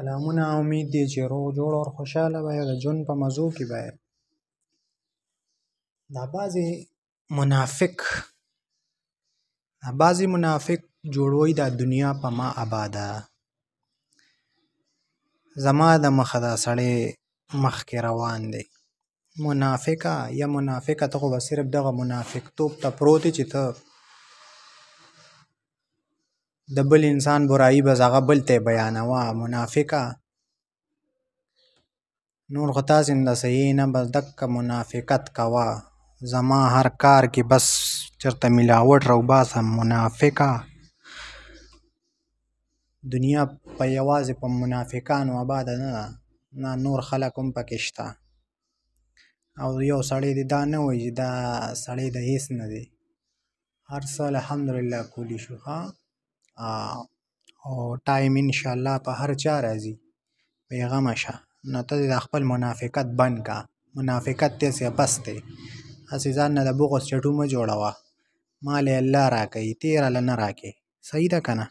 سلامونه امید دی چې روغ جوړ او خوشحاله به د ژوند په مزو کې به دا بعضې منافق دا بعضې منافق جوړوي دا دنیا په ما آباده زما د مخه دا سړی مخکې روان دی منافقه یا منافقه ته خو به صرف دغه منافقتوب ته پروت چې ته د بل انسان برایي بس هغه بل ته یې بیانوه منافقه نور خو تاسې د صحیح نه بس دکه منافقت کوه زما هر کار کې بس چرته ملاوټ راوباسه منافقه دنیا په یوازې په منافقانو آباده نه ده نه نور خلک هم پکې شته او یو سړی دی دا نه وایي چې دا سړی د هیڅ نه دی هر څه الحمدلله کولی شو ښه او ټایم انشاءالله په هر چا راځي بې غمه شه نو ته دې دا خپل منافقت بند کا منافقت داسې بس دی هسې ځان نه د بغز چټو مه جوړوه مال یې الله راکوي تېر الله نه راکوي صحیح ده که نه